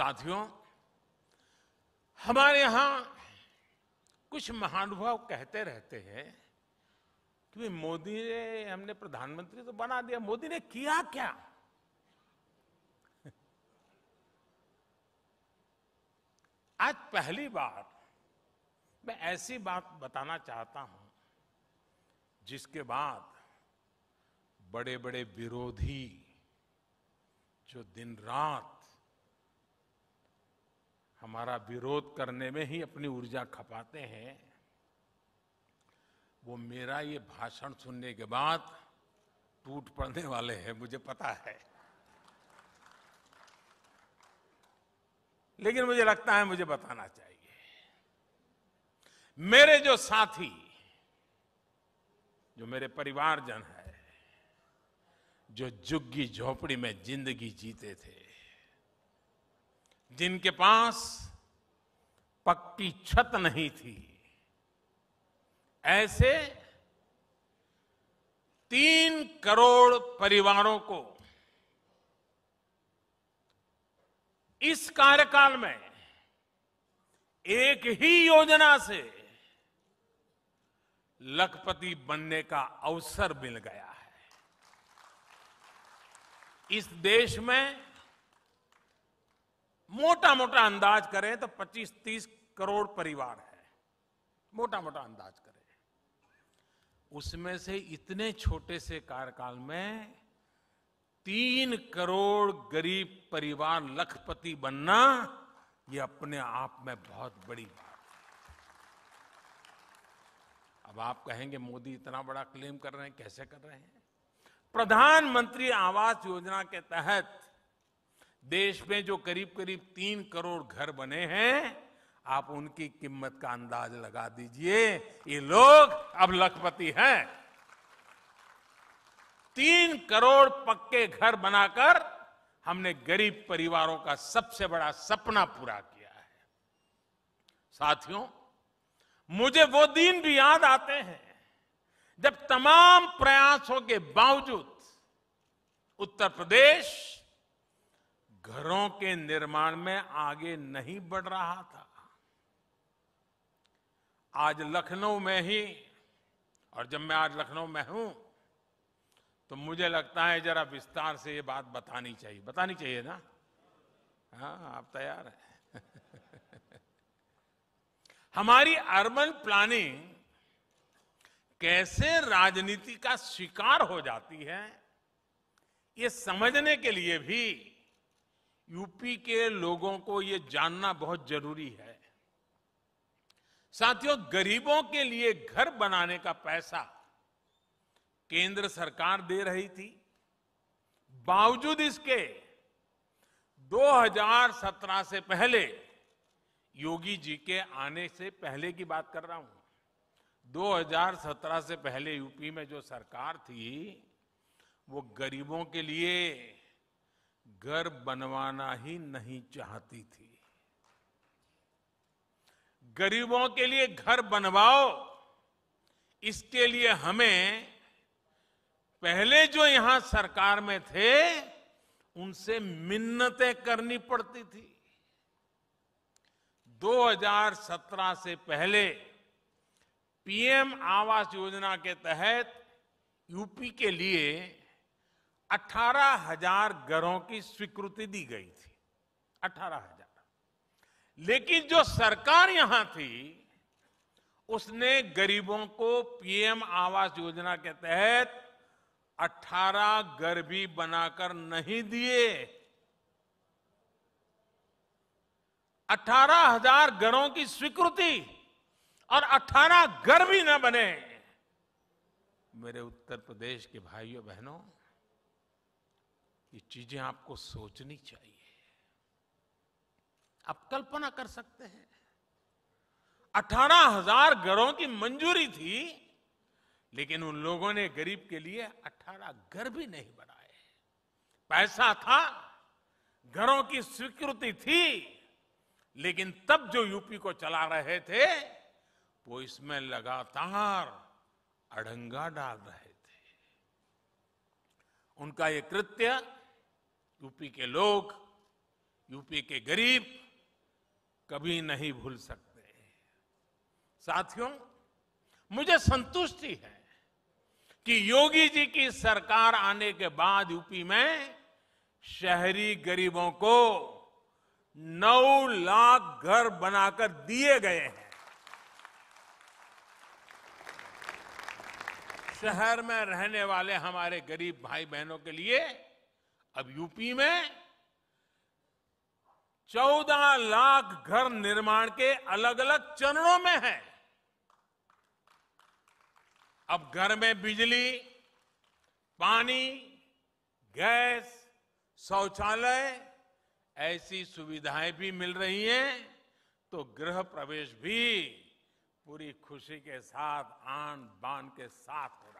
साथियों हमारे यहां कुछ महानुभाव कहते रहते हैं कि मोदी ने हमने प्रधानमंत्री तो बना दिया मोदी ने किया क्या आज पहली बार मैं ऐसी बात बताना चाहता हूं जिसके बाद बड़े बड़े विरोधी जो दिन रात हमारा विरोध करने में ही अपनी ऊर्जा खपाते हैं वो मेरा ये भाषण सुनने के बाद टूट पड़ने वाले हैं मुझे पता है लेकिन मुझे लगता है मुझे बताना चाहिए मेरे जो साथी जो मेरे परिवारजन है जो जुग्गी झोपड़ी में जिंदगी जीते थे जिनके पास पक्की छत नहीं थी ऐसे तीन करोड़ परिवारों को इस कार्यकाल में एक ही योजना से लखपति बनने का अवसर मिल गया है इस देश में मोटा मोटा अंदाज करें तो 25-30 करोड़ परिवार है मोटा मोटा अंदाज करें उसमें से इतने छोटे से कार्यकाल में तीन करोड़ गरीब परिवार लखपति बनना ये अपने आप में बहुत बड़ी बात अब आप कहेंगे मोदी इतना बड़ा क्लेम कर रहे हैं कैसे कर रहे हैं प्रधानमंत्री आवास योजना के तहत देश में जो करीब करीब तीन करोड़ घर बने हैं आप उनकी कीमत का अंदाज लगा दीजिए ये लोग अब लखपति हैं तीन करोड़ पक्के घर बनाकर हमने गरीब परिवारों का सबसे बड़ा सपना पूरा किया है साथियों मुझे वो दिन भी याद आते हैं जब तमाम प्रयासों के बावजूद उत्तर प्रदेश घरों के निर्माण में आगे नहीं बढ़ रहा था आज लखनऊ में ही और जब मैं आज लखनऊ में हूं तो मुझे लगता है जरा विस्तार से ये बात बतानी चाहिए बतानी चाहिए ना हाँ आप तैयार हैं हमारी अर्बन प्लानिंग कैसे राजनीति का शिकार हो जाती है ये समझने के लिए भी यूपी के लोगों को ये जानना बहुत जरूरी है साथियों गरीबों के लिए घर बनाने का पैसा केंद्र सरकार दे रही थी बावजूद इसके 2017 से पहले योगी जी के आने से पहले की बात कर रहा हूं 2017 से पहले यूपी में जो सरकार थी वो गरीबों के लिए घर बनवाना ही नहीं चाहती थी गरीबों के लिए घर बनवाओ इसके लिए हमें पहले जो यहां सरकार में थे उनसे मिन्नतें करनी पड़ती थी 2017 से पहले पीएम आवास योजना के तहत यूपी के लिए अठारह हजार घरों की स्वीकृति दी गई थी अठारह हजार लेकिन जो सरकार यहां थी उसने गरीबों को पीएम आवास योजना के तहत अठारह घर भी बनाकर नहीं दिए अठारह हजार घरों की स्वीकृति और अठारह घर भी न बने मेरे उत्तर प्रदेश के भाइयों बहनों ये चीजें आपको सोचनी चाहिए आप कल्पना कर सकते हैं अठारह हजार घरों की मंजूरी थी लेकिन उन लोगों ने गरीब के लिए अठारह घर भी नहीं बनाए पैसा था घरों की स्वीकृति थी लेकिन तब जो यूपी को चला रहे थे वो इसमें लगातार अड़ंगा डाल रहे थे उनका ये कृत्य यूपी के लोग यूपी के गरीब कभी नहीं भूल सकते साथियों मुझे संतुष्टि है कि योगी जी की सरकार आने के बाद यूपी में शहरी गरीबों को 9 लाख घर बनाकर दिए गए हैं शहर में रहने वाले हमारे गरीब भाई बहनों के लिए अब यूपी में 14 लाख घर निर्माण के अलग अलग चरणों में है अब घर में बिजली पानी गैस शौचालय ऐसी सुविधाएं भी मिल रही हैं तो गृह प्रवेश भी पूरी खुशी के साथ आन बान के साथ हो रहा है